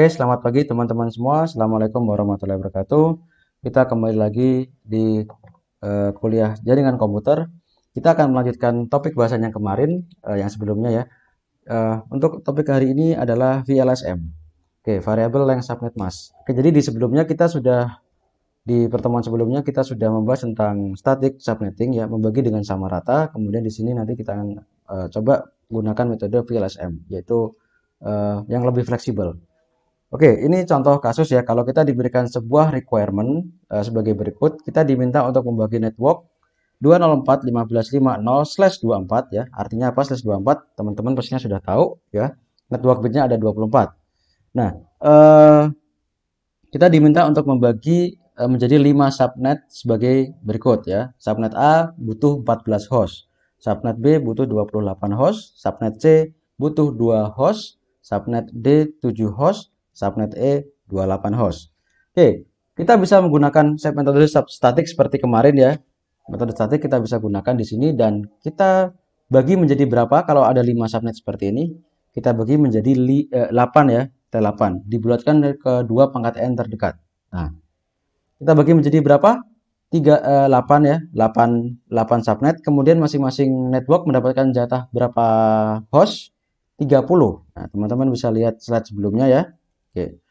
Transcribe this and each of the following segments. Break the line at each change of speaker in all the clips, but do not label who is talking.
Oke, selamat pagi teman-teman semua. Assalamualaikum warahmatullahi wabarakatuh. Kita kembali lagi di uh, kuliah jaringan komputer. Kita akan melanjutkan topik bahasan yang kemarin, uh, yang sebelumnya ya. Uh, untuk topik hari ini adalah VLSM. Oke, variable length subnet mask. Oke, jadi di sebelumnya kita sudah di pertemuan sebelumnya kita sudah membahas tentang static subnetting ya, membagi dengan sama rata. Kemudian di sini nanti kita akan uh, coba gunakan metode VLSM, yaitu uh, yang lebih fleksibel. Oke, ini contoh kasus ya. Kalau kita diberikan sebuah requirement uh, sebagai berikut, kita diminta untuk membagi network 204.1550/24 ya. Artinya apa slash 24? Teman-teman pastinya sudah tahu ya. Network bitnya ada 24. Nah, uh, kita diminta untuk membagi uh, menjadi 5 subnet sebagai berikut ya. Subnet A butuh 14 host, subnet B butuh 28 host, subnet C butuh 2 host, subnet D 7 host, subnet E 28 host. Oke, kita bisa menggunakan set metode statik seperti kemarin ya. Metode statik kita bisa gunakan di sini dan kita bagi menjadi berapa kalau ada 5 subnet seperti ini. Kita bagi menjadi 8 eh, ya, T8. Dibulatkan ke 2 pangkat N terdekat. Nah, kita bagi menjadi berapa? 3, eh, 8 ya, 8, 8 subnet. Kemudian masing-masing network mendapatkan jatah berapa host? 30. Nah, teman-teman bisa lihat slide sebelumnya ya. Oke.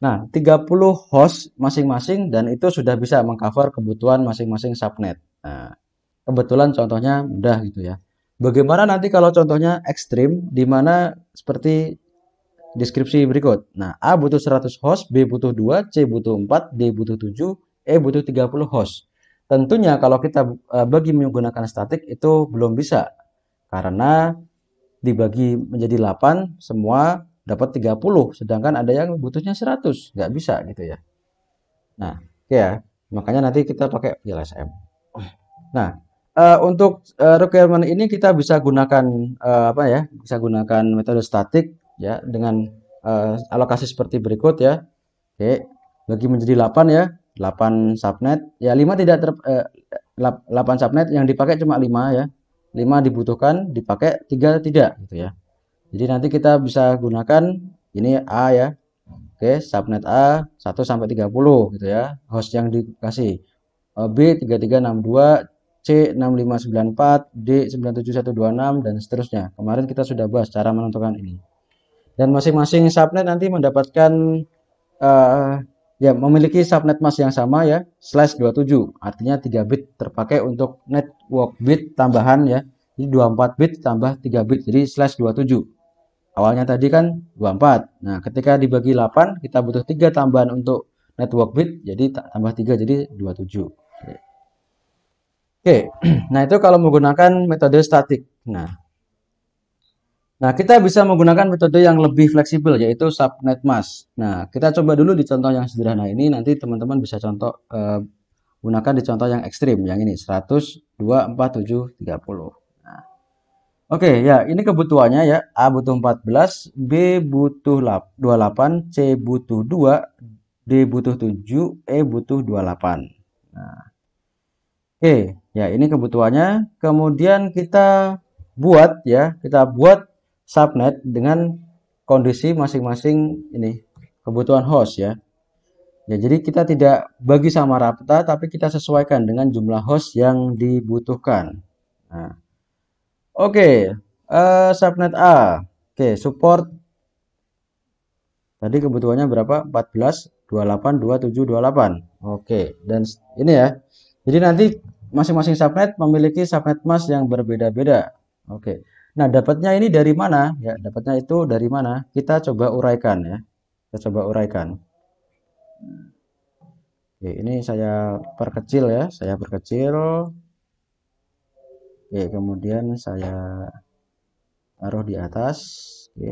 Nah, 30 host masing-masing dan itu sudah bisa mengcover kebutuhan masing-masing subnet. Nah, kebetulan contohnya mudah gitu ya. Bagaimana nanti kalau contohnya ekstrim di mana seperti deskripsi berikut. Nah, A butuh 100 host, B butuh 2, C butuh 4, D butuh 7, E butuh 30 host. Tentunya kalau kita e, bagi menggunakan statik itu belum bisa karena dibagi menjadi 8 semua dapat 30 sedangkan ada yang butuhnya 100 nggak bisa gitu ya nah oke ya makanya nanti kita pakai PLSM nah uh, untuk uh, requirement ini kita bisa gunakan uh, apa ya bisa gunakan metode statik ya dengan uh, alokasi seperti berikut ya oke okay. bagi menjadi 8 ya 8 subnet ya 5 tidak ter, uh, 8 subnet yang dipakai cuma 5 ya 5 dibutuhkan dipakai 3 tidak gitu ya jadi nanti kita bisa gunakan ini A ya. Oke, subnet A 1 sampai 30 gitu ya. Host yang dikasih. E, B 3362, C 6594, D 97126 dan seterusnya. Kemarin kita sudah bahas cara menentukan ini. Dan masing-masing subnet nanti mendapatkan uh, ya memiliki subnet mask yang sama ya, slash 27. Artinya 3 bit terpakai untuk network bit tambahan ya. Jadi 24 bit tambah 3 bit jadi slash 27. Awalnya tadi kan 24. Nah, ketika dibagi 8, kita butuh 3 tambahan untuk network bit, jadi tambah 3 jadi 27. Oke. Oke. Nah, itu kalau menggunakan metode statik. Nah, Nah, kita bisa menggunakan metode yang lebih fleksibel yaitu subnet mask. Nah, kita coba dulu di contoh yang sederhana ini nanti teman-teman bisa contoh uh, gunakan di contoh yang ekstrim yang ini 100 2 4 7 30. Oke okay, ya ini kebutuhannya ya A butuh 14, B butuh 28, C butuh 2, D butuh 7, E butuh 28. Nah. Oke okay, ya ini kebutuhannya kemudian kita buat ya kita buat subnet dengan kondisi masing-masing ini kebutuhan host ya. Ya jadi kita tidak bagi sama rata tapi kita sesuaikan dengan jumlah host yang dibutuhkan. Nah. Oke, okay, uh, eh, subnet A. Oke, okay, support tadi kebutuhannya berapa? 14 28 27 28. Oke, okay, dan ini ya. Jadi nanti masing-masing subnet memiliki subnet mask yang berbeda-beda. Oke. Okay. Nah, dapatnya ini dari mana? Ya, dapatnya itu dari mana? Kita coba uraikan ya. Kita coba uraikan. Oke, ini saya perkecil ya, saya perkecil Oke, kemudian saya taruh di atas. Oke.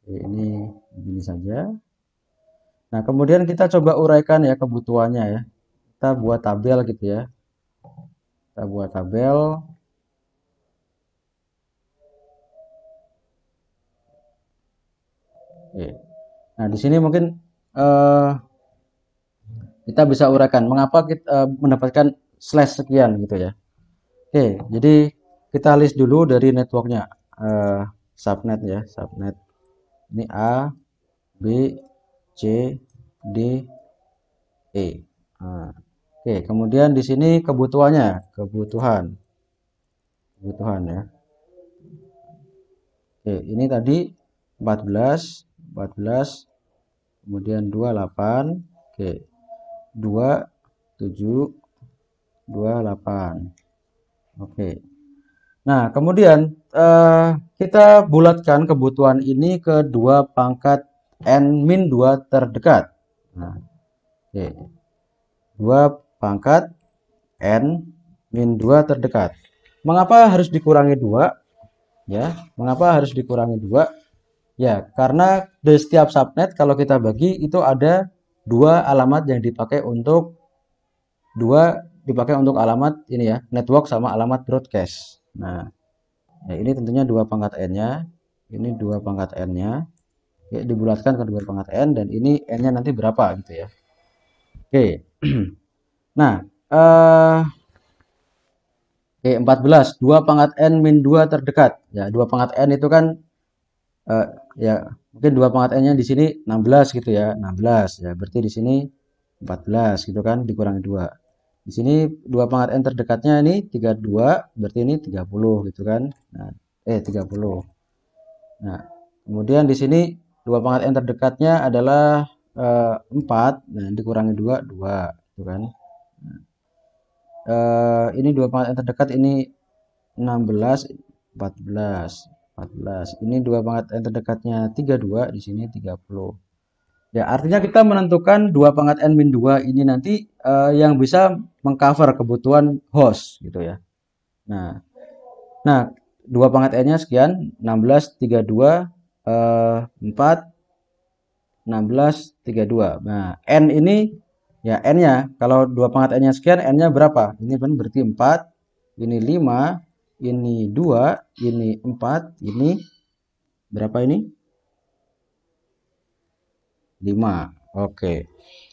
Oke, ini begini saja. Nah, kemudian kita coba uraikan ya kebutuhannya ya. Kita buat tabel gitu ya. Kita buat tabel. Oke. Nah, di sini mungkin uh, kita bisa uraikan mengapa kita uh, eh, mendapatkan slash sekian gitu ya. Oke, jadi kita list dulu dari networknya uh, subnet ya, subnet. Ini A, B, C, D, E. Uh, Oke, kemudian di sini kebutuhannya, kebutuhan, kebutuhan ya. Oke, ini tadi 14, 14, kemudian 28, oke, 2, 7, 28. Oke. Nah, kemudian uh, kita bulatkan kebutuhan ini ke dua pangkat n min 2 terdekat. Nah, oke. dua pangkat n min 2 terdekat. Mengapa harus dikurangi dua? Ya, mengapa harus dikurangi dua? Ya, karena di setiap subnet kalau kita bagi itu ada dua alamat yang dipakai untuk dua dipakai untuk alamat ini ya network sama alamat broadcast nah ya ini tentunya dua pangkat n nya ini dua pangkat n nya ya, dibulatkan ke dua pangkat n dan ini n nya nanti berapa gitu ya oke nah eh uh, Oke, 14. 2 pangkat N min 2 terdekat. Ya, 2 pangkat N itu kan uh, ya mungkin 2 pangkat N-nya di sini 16 gitu ya. 16 ya, berarti di sini 14 gitu kan dikurangi 2. Di sini dua pangkat N terdekatnya ini 32, berarti ini 30 gitu kan. Nah, eh 30. Nah, kemudian di sini dua pangkat N terdekatnya adalah eh, 4, nah dikurangi 2 2 gitu kan. Nah, eh, ini dua pangkat N terdekat ini 16 14 14. Ini dua pangkat N terdekatnya 32, di sini 30. Ya, artinya kita menentukan dua pangkat n min 2 ini nanti uh, yang bisa mengcover kebutuhan host gitu ya. Nah, nah dua pangkat n-nya sekian 16 32 uh, 4 16 32. Nah, n ini ya n-nya kalau dua pangkat n-nya sekian n-nya berapa? Ini kan berarti 4, ini 5, ini 2, ini 4, ini berapa ini? 5. Oke.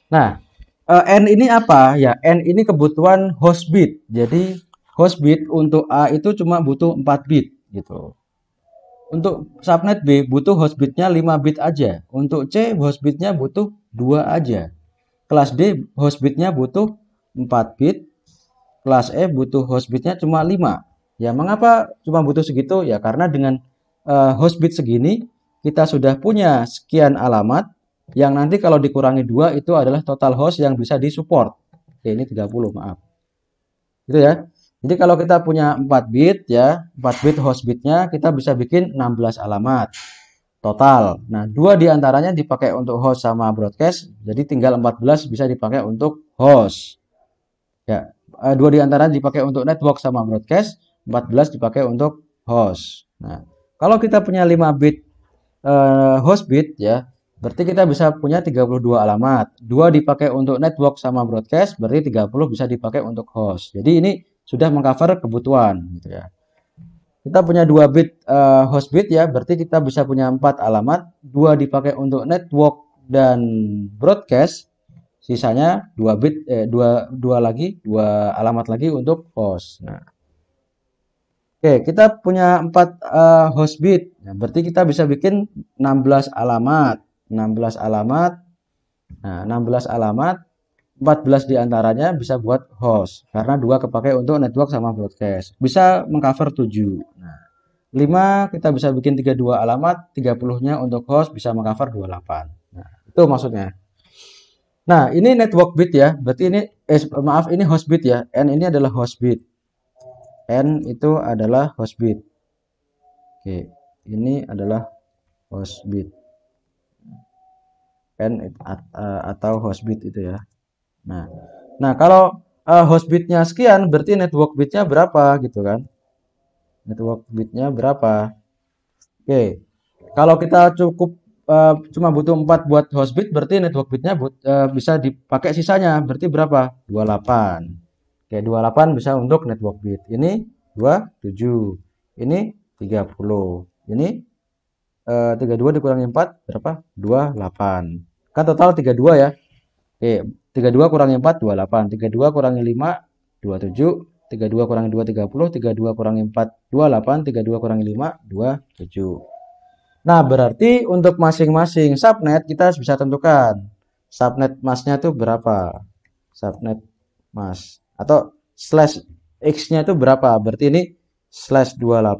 Nah, eh, N ini apa? Ya, N ini kebutuhan host bit. Jadi host bit untuk A itu cuma butuh 4 bit gitu. Untuk subnet B butuh host bitnya 5 bit aja. Untuk C host bitnya butuh 2 aja. Kelas D host bitnya butuh 4 bit. Kelas E butuh host bitnya cuma 5. Ya mengapa cuma butuh segitu? Ya karena dengan uh, host bit segini kita sudah punya sekian alamat yang nanti kalau dikurangi dua itu adalah total host yang bisa disupport. Oke, ini 30 maaf. Gitu ya. Jadi kalau kita punya 4 bit ya, 4 bit host bitnya kita bisa bikin 16 alamat total. Nah, dua diantaranya dipakai untuk host sama broadcast, jadi tinggal 14 bisa dipakai untuk host. Ya, eh, dua diantaranya dipakai untuk network sama broadcast, 14 dipakai untuk host. Nah, kalau kita punya 5 bit uh, host bit ya, Berarti kita bisa punya 32 alamat. Dua dipakai untuk network sama broadcast, berarti 30 bisa dipakai untuk host. Jadi ini sudah mengcover kebutuhan gitu ya. Kita punya dua bit uh, host bit ya, berarti kita bisa punya empat alamat. Dua dipakai untuk network dan broadcast, sisanya dua bit eh, dua dua lagi dua alamat lagi untuk host. Nah. Oke, kita punya 4 uh, eh, host bit. Nah, berarti kita bisa bikin 16 alamat 16 alamat. Nah, 16 alamat 14 diantaranya bisa buat host karena dua kepakai untuk network sama broadcast bisa mengcover 7 nah, 5 kita bisa bikin 32 alamat 30 nya untuk host bisa mengcover 28 nah, itu maksudnya nah ini network bit ya berarti ini eh, maaf ini host bit ya N ini adalah host bit N itu adalah host bit Oke ini adalah host bit kan eh, atau host bit itu ya. Nah, nah kalau eh, host bitnya sekian berarti network bitnya berapa gitu kan? Network bitnya berapa? Oke, kalau kita cukup eh, cuma butuh 4 buat host bit berarti network bitnya bisa dipakai sisanya berarti berapa? 28. Oke, 28 bisa untuk network bit. Ini 27. Ini 30. Ini 32 eh, dikurangi 4 berapa? 28. Kan total 32 ya. Oke, 32 kurangi 4 28, 32 kurangi 5 27, 32 kurangi 2 30, 32 kurangi 4 28, 32 kurangi 5 27. Nah, berarti untuk masing-masing subnet kita bisa tentukan subnet masnya itu berapa? Subnet mas atau slash x-nya itu berapa? Berarti ini slash 28 oke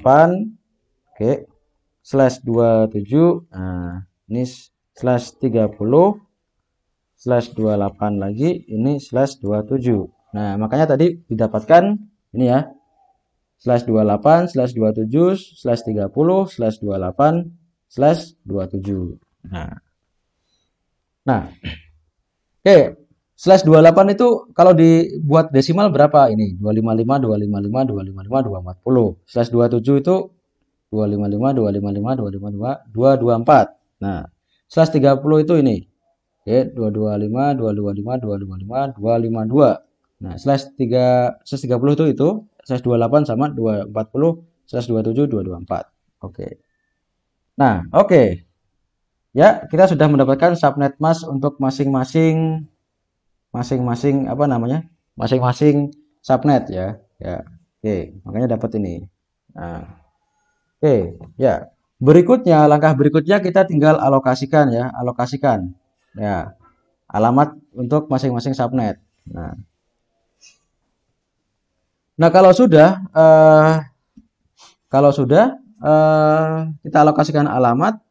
okay, slash 27 nah ini slash 30 slash 28 lagi ini slash 27 nah makanya tadi didapatkan ini ya slash 28 slash 27 slash 30 slash 28 slash 27 nah nah oke okay. slash 28 itu kalau dibuat desimal berapa ini 255 255 255 240 slash 27 itu 255, 255, 255, 224. Nah, slash 30 itu ini. Oke, 225, 225, 225, 252. Nah, slash 3 slash 30 itu itu slash 28 sama 240 slash 27 224. Oke. Nah, oke. Ya, kita sudah mendapatkan subnet mask untuk masing-masing masing-masing apa namanya? masing-masing subnet ya. Ya. Oke, makanya dapat ini. Nah, Oke, ya. Berikutnya, langkah berikutnya kita tinggal alokasikan ya, alokasikan. Ya. Alamat untuk masing-masing subnet. Nah. Nah, kalau sudah eh kalau sudah eh kita alokasikan alamat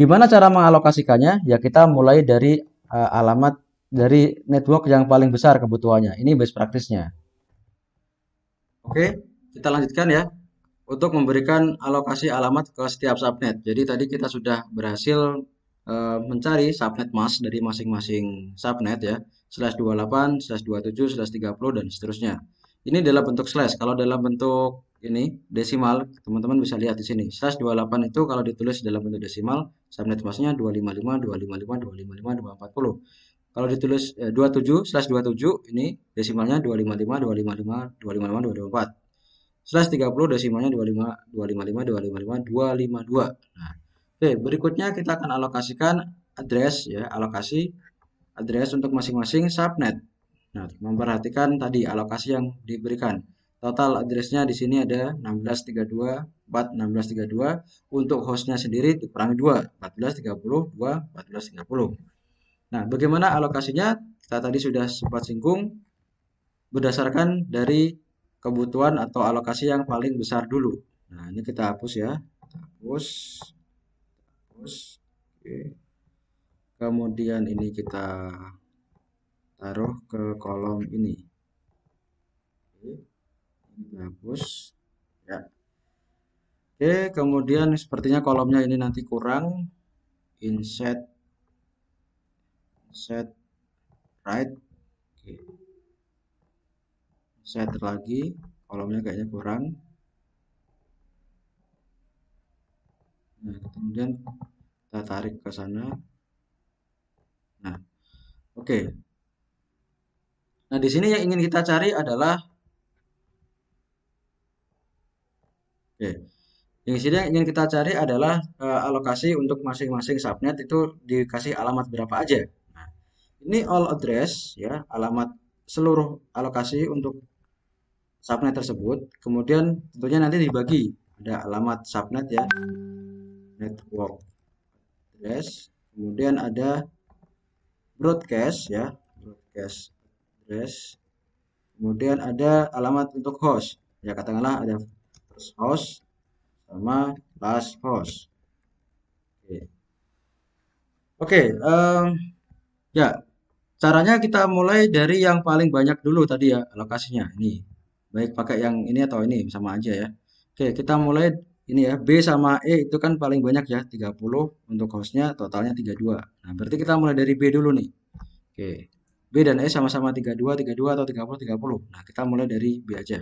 Gimana cara mengalokasikannya? Ya kita mulai dari uh, alamat dari network yang paling besar kebutuhannya. Ini best practice-nya. Oke, kita lanjutkan ya untuk memberikan alokasi alamat ke setiap subnet. Jadi tadi kita sudah berhasil uh, mencari subnet mask dari masing-masing subnet ya, slash 28, slash 27, slash 30 dan seterusnya. Ini dalam bentuk slash. Kalau dalam bentuk ini desimal, teman-teman bisa lihat di sini. Slash 28 itu kalau ditulis dalam bentuk desimal, subnet masknya 255, 255, 255, 240 kalau ditulis eh, 27 slash 27 ini desimalnya 255 255 255 254 30 desimalnya 25, 255, 255, 252. Nah, oke, berikutnya kita akan alokasikan address ya, alokasi address untuk masing-masing subnet. Nah, memperhatikan tadi alokasi yang diberikan. Total addressnya di sini ada 1632, 4, 1632. Untuk hostnya sendiri dikurangi 2, 1430, 2, 1430. Nah, bagaimana alokasinya? Kita tadi sudah sempat singgung berdasarkan dari kebutuhan atau alokasi yang paling besar dulu. Nah, ini kita hapus ya. Kita hapus. Hapus. Oke. Kemudian ini kita taruh ke kolom ini. Oke. Kita hapus. Ya. Oke, kemudian sepertinya kolomnya ini nanti kurang. Insert set right saya atur lagi kolomnya kayaknya kurang nah kemudian kita tarik ke sana nah oke okay. nah di sini yang ingin kita cari adalah oke okay. Yang sini yang ingin kita cari adalah e, alokasi untuk masing-masing subnet itu dikasih alamat berapa aja. Nah, ini all address ya, alamat seluruh alokasi untuk subnet tersebut. Kemudian tentunya nanti dibagi ada alamat subnet ya, network address, kemudian ada broadcast ya, broadcast address. Kemudian ada alamat untuk host. Ya katakanlah ada first host sama last host. Oke. Oke, um, ya. Caranya kita mulai dari yang paling banyak dulu tadi ya lokasinya Ini baik pakai yang ini atau ini sama aja ya oke kita mulai ini ya B sama E itu kan paling banyak ya 30 untuk hostnya totalnya 32 nah berarti kita mulai dari B dulu nih oke B dan E sama-sama 32 32 atau 30 30 nah kita mulai dari B aja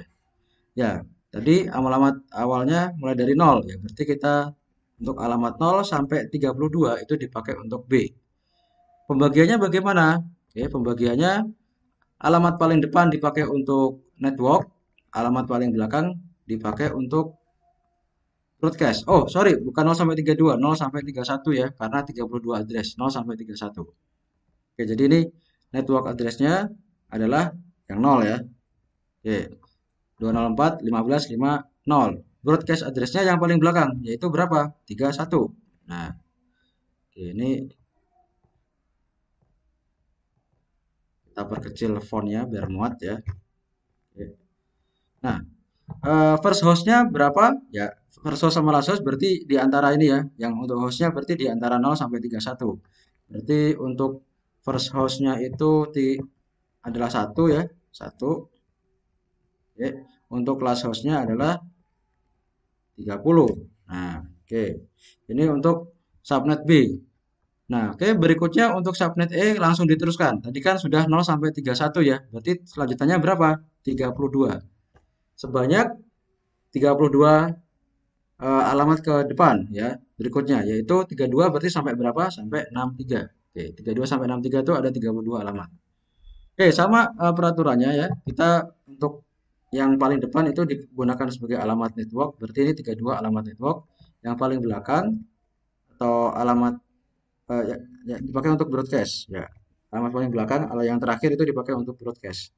ya tadi alamat awalnya mulai dari nol ya berarti kita untuk alamat 0 sampai 32 itu dipakai untuk B pembagiannya bagaimana oke pembagiannya alamat paling depan dipakai untuk network alamat paling belakang dipakai untuk broadcast. Oh, sorry, bukan 0 sampai 32, 0 sampai 31 ya, karena 32 address, 0 sampai 31. Oke, jadi ini network addressnya adalah yang 0 ya. Oke, 204, 15, 5 0 Broadcast addressnya yang paling belakang, yaitu berapa? 31. Nah, oke, ini kita perkecil fontnya biar muat ya. Oke. Nah, uh, first hostnya berapa? Ya, first host sama last host berarti di antara ini ya. Yang untuk hostnya berarti di antara 0 sampai 31. Berarti untuk first hostnya itu di, adalah satu ya, satu. Oke. Untuk last hostnya adalah 30. Nah, oke. Ini untuk subnet B. Nah, oke berikutnya untuk subnet E langsung diteruskan. Tadi kan sudah 0 sampai 31 ya. Berarti selanjutnya berapa? 32 sebanyak 32 uh, eh, alamat ke depan ya berikutnya yaitu 32 berarti sampai berapa sampai 63 oke 32 sampai 63 itu ada 32 alamat oke sama uh, peraturannya ya kita untuk yang paling depan itu digunakan sebagai alamat network berarti ini 32 alamat network yang paling belakang atau alamat uh, ya, ya, dipakai untuk broadcast ya alamat paling belakang atau yang terakhir itu dipakai untuk broadcast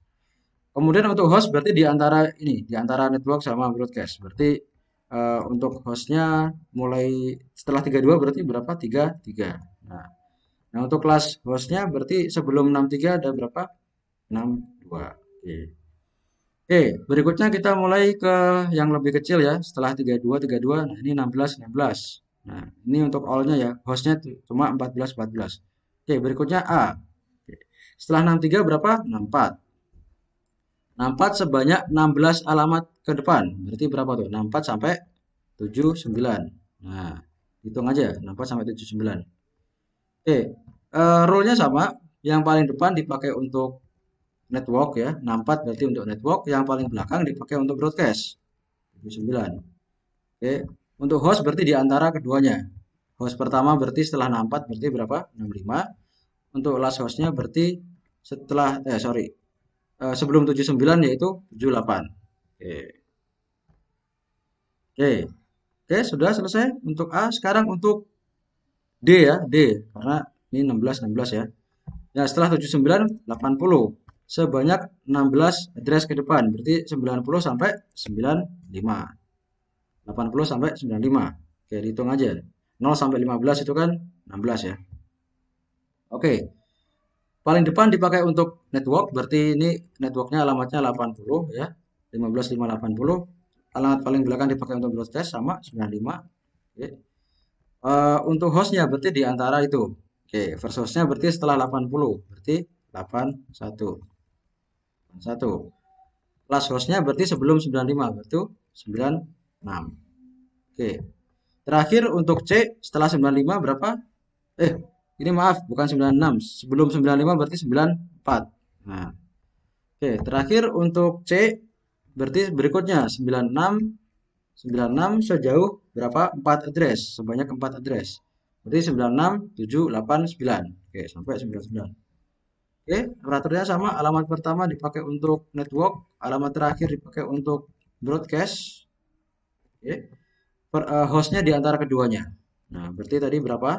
Kemudian untuk host berarti di antara ini, di antara network sama broadcast. Berarti uh, untuk hostnya mulai setelah 32 berarti berapa? 33. Nah, nah untuk kelas hostnya berarti sebelum 63 ada berapa? 62. Oke. Oke, berikutnya kita mulai ke yang lebih kecil ya. Setelah 32, 32, nah ini 16, 16. Nah, ini untuk all ya. Hostnya cuma 14, 14. Oke, berikutnya A. Setelah 63 berapa? 64. 64 sebanyak 16 alamat ke depan. Berarti berapa tuh? 64 sampai 79. Nah, hitung aja 64 sampai 79. Oke, uh, rule-nya sama. Yang paling depan dipakai untuk network ya. 64 berarti untuk network, yang paling belakang dipakai untuk broadcast. 79. Oke, untuk host berarti di antara keduanya. Host pertama berarti setelah 64 berarti berapa? 65. Untuk last hostnya berarti setelah eh sorry Eh, sebelum 79 yaitu 78. Oke. Oke. Oke, sudah selesai untuk A. Sekarang untuk D ya, D karena ini 16 16 ya. Ya, setelah 79 80 sebanyak 16 address ke depan. Berarti 90 sampai 95. 80 sampai 95. Oke, dihitung aja. 0 sampai 15 itu kan 16 ya. Oke. Paling depan dipakai untuk network, berarti ini networknya alamatnya 80 ya. 15580. Alamat paling belakang dipakai untuk load test sama 95. Oke. Uh, untuk hostnya berarti di antara itu. Oke, first hostnya berarti setelah 80, berarti 81. 1 hostnya berarti sebelum 95, berarti 96. Oke. Terakhir untuk C setelah 95 berapa? Eh, ini maaf, bukan 96. Sebelum 95 berarti 94. Nah. Oke, terakhir untuk C berarti berikutnya 96 96 sejauh berapa? 4 address, sebanyak 4 address. Berarti 96 7 8 9. Oke, sampai 99. Oke, operatornya sama, alamat pertama dipakai untuk network, alamat terakhir dipakai untuk broadcast. Oke. Per, uh, hostnya di antara keduanya. Nah, berarti tadi berapa?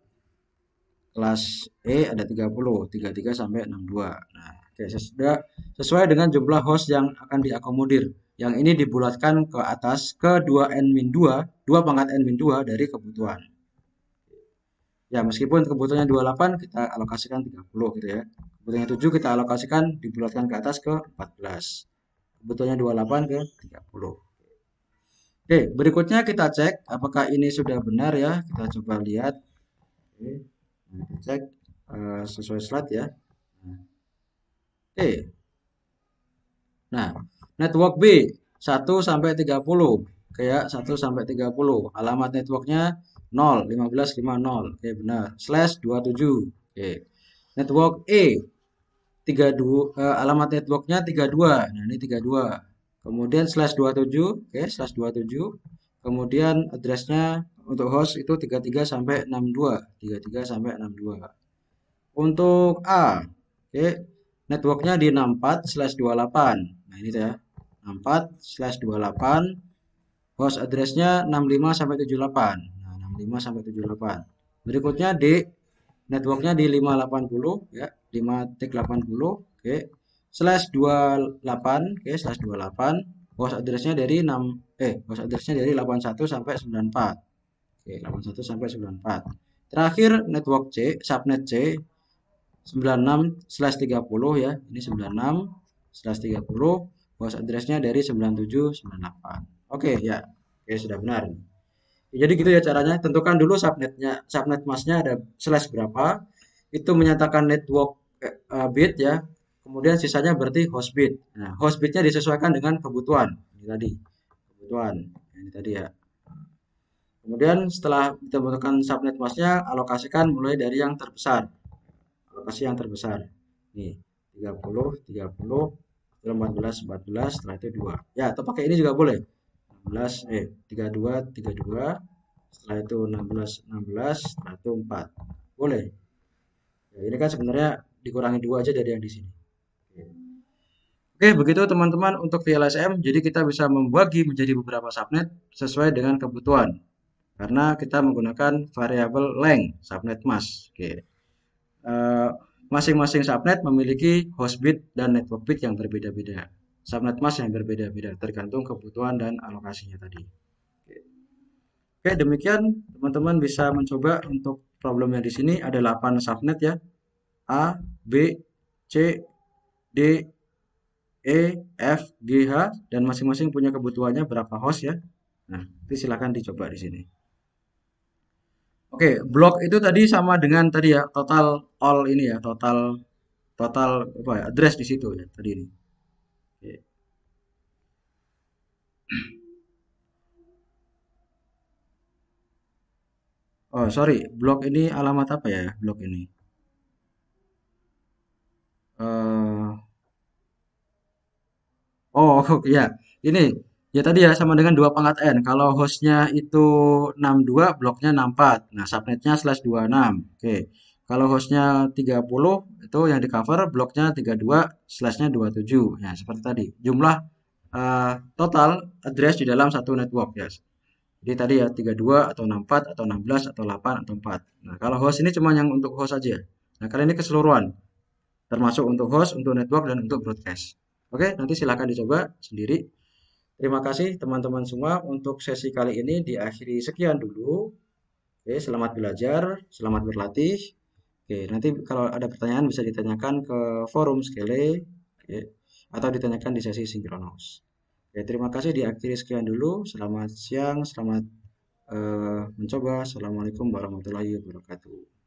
kelas E ada 30, 33 sampai 62. Nah, oke, sesuai, sesuai dengan jumlah host yang akan diakomodir. Yang ini dibulatkan ke atas ke 2N-2, 2 pangkat N-2 dari kebutuhan. Ya, meskipun kebutuhannya 28, kita alokasikan 30 gitu ya. Kebutuhannya 7 kita alokasikan, dibulatkan ke atas ke 14. Kebutuhannya 28 ke 30. Oke, berikutnya kita cek apakah ini sudah benar ya. Kita coba lihat. Oke kita cek uh, sesuai slide ya. Oke. Okay. Nah, network B 1 sampai 30. Kayak 1 sampai 30. Alamat networknya 0, 15, 50. Oke, okay, benar. Slash 27. Oke. Okay. Network E 32 uh, eh, alamat networknya 32. Nah, ini 32. Kemudian slash 27, oke, okay, slash 27 kemudian addressnya untuk host itu 33 sampai 62 33 sampai 62 untuk A oke okay, networknya di 64 slash 28 nah ini ya 64 slash 28 host addressnya 65 sampai 78 nah 65 sampai 78 berikutnya di networknya di 580 ya 5 tik 80 oke okay, slash 28 oke okay, slash 28 host addressnya dari 6 eh host addressnya dari 81 sampai 94 oke 81 sampai 94 terakhir network C subnet C 96 slash 30 ya ini 96 slash 30 host addressnya dari 97 98 oke ya oke sudah benar ya, jadi gitu ya caranya tentukan dulu subnetnya subnet masnya ada slash berapa itu menyatakan network eh, bit ya kemudian sisanya berarti host bit. Nah, host bitnya disesuaikan dengan kebutuhan ini tadi, kebutuhan ini tadi ya. Kemudian setelah kita menentukan subnet masnya, alokasikan mulai dari yang terbesar. Alokasi yang terbesar. Nih, 30, 30, 14, 14, setelah itu 2. Ya, atau pakai ini juga boleh. 16, eh, 32, 32, setelah itu 16, 16, setelah itu 4. Boleh. Ya, ini kan sebenarnya dikurangi dua aja dari yang di sini. Oke, begitu teman-teman untuk VLSM. Jadi kita bisa membagi menjadi beberapa subnet sesuai dengan kebutuhan. Karena kita menggunakan variabel length subnet mask. Oke. Eh, masing-masing subnet memiliki host bit dan network bit yang berbeda-beda. Subnet mask yang berbeda-beda tergantung kebutuhan dan alokasinya tadi. Oke, demikian teman-teman bisa mencoba untuk problemnya di sini ada 8 subnet ya. A, B, C, D, E, F, G, H dan masing-masing punya kebutuhannya berapa host ya. Nah, itu silahkan dicoba di sini. Oke, blok itu tadi sama dengan tadi ya total all ini ya total total apa ya address di situ ya tadi ini. Oke. Oh sorry, blok ini alamat apa ya blok ini? Uh, Oh ya, ini ya tadi ya sama dengan dua pangkat n. Kalau hostnya itu 62, bloknya 64. Nah subnetnya slash 26. Oke. Kalau hostnya 30 itu yang di cover bloknya 32 slashnya 27. Ya seperti tadi jumlah uh, total address di dalam satu network ya. Yes. Jadi tadi ya 32 atau 64 atau 16 atau 8 atau 4. Nah kalau host ini cuma yang untuk host aja. Nah kali ini keseluruhan termasuk untuk host, untuk network dan untuk broadcast. Oke, nanti silakan dicoba sendiri. Terima kasih teman-teman semua untuk sesi kali ini diakhiri sekian dulu. Oke, selamat belajar, selamat berlatih. Oke, nanti kalau ada pertanyaan bisa ditanyakan ke forum Skele oke, atau ditanyakan di sesi sinkronos. Oke, terima kasih diakhiri sekian dulu. Selamat siang, selamat uh, mencoba. Assalamualaikum warahmatullahi wabarakatuh.